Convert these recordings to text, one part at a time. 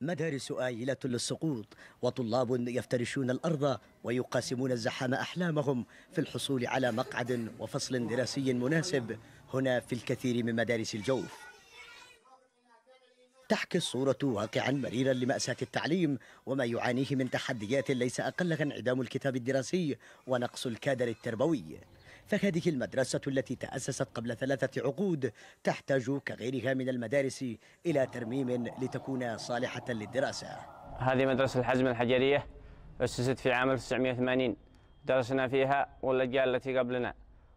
مدارس آيلة للسقوط وطلاب يفترشون الأرض ويقاسمون الزحام أحلامهم في الحصول على مقعد وفصل دراسي مناسب هنا في الكثير من مدارس الجوف تحكي الصورة واقعا مريرا لمأساة التعليم وما يعانيه من تحديات ليس أقلها انعدام الكتاب الدراسي ونقص الكادر التربوي فهذه المدرسة التي تأسست قبل ثلاثة عقود تحتاج كغيرها من المدارس إلى ترميم لتكون صالحة للدراسة هذه مدرسة الحزم الحجرية أسست في عام 1980 درسنا فيها والأجيال التي قبلنا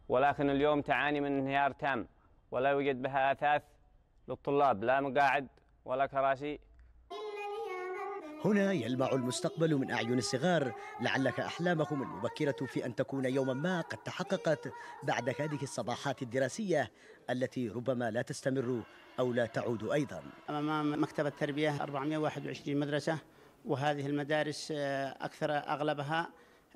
ولكن اليوم تعاني من انهيار تام ولا يوجد بها أثاث للطلاب لا مقاعد ولا كراسي هنا يلمع المستقبل من أعين الصغار لعلك أحلامهم المبكرة في أن تكون يوما ما قد تحققت بعد هذه الصباحات الدراسية التي ربما لا تستمر أو لا تعود أيضا أمام مكتب التربية 421 مدرسة وهذه المدارس آه، أكثر أغلبها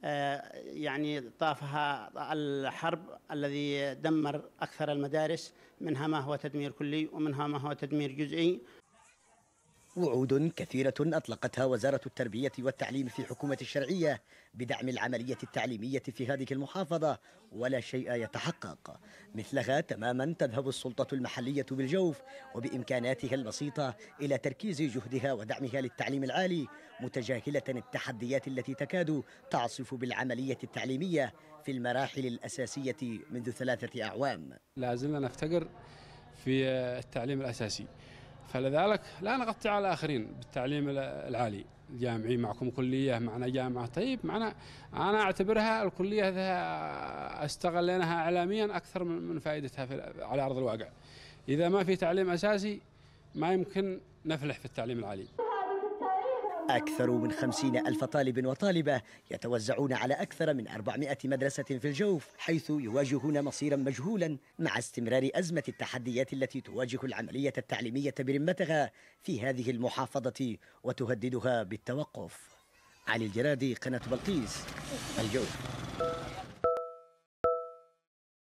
آه، يعني طافها الحرب الذي دمر أكثر المدارس منها ما هو تدمير كلي ومنها ما هو تدمير جزئي وعود كثيرة أطلقتها وزارة التربية والتعليم في حكومة الشرعية بدعم العملية التعليمية في هذه المحافظة ولا شيء يتحقق مثلها تماما تذهب السلطة المحلية بالجوف وبإمكاناتها البسيطة إلى تركيز جهدها ودعمها للتعليم العالي متجاهلة التحديات التي تكاد تعصف بالعملية التعليمية في المراحل الأساسية منذ ثلاثة أعوام لا زلنا نفتقر في التعليم الأساسي فلذلك لا نغطي على الآخرين بالتعليم العالي الجامعي معكم كلية معنا جامعة طيب معنا أنا أعتبرها الكلية استغليناها إعلاميا أكثر من فائدتها في على أرض الواقع إذا ما في تعليم أساسي ما يمكن نفلح في التعليم العالي أكثر من خمسين ألف طالب وطالبة يتوزعون على أكثر من أربعمائة مدرسة في الجوف حيث يواجهون مصيرا مجهولا مع استمرار أزمة التحديات التي تواجه العملية التعليمية برمتها في هذه المحافظة وتهددها بالتوقف علي الجرادي قناة بلقيس الجوف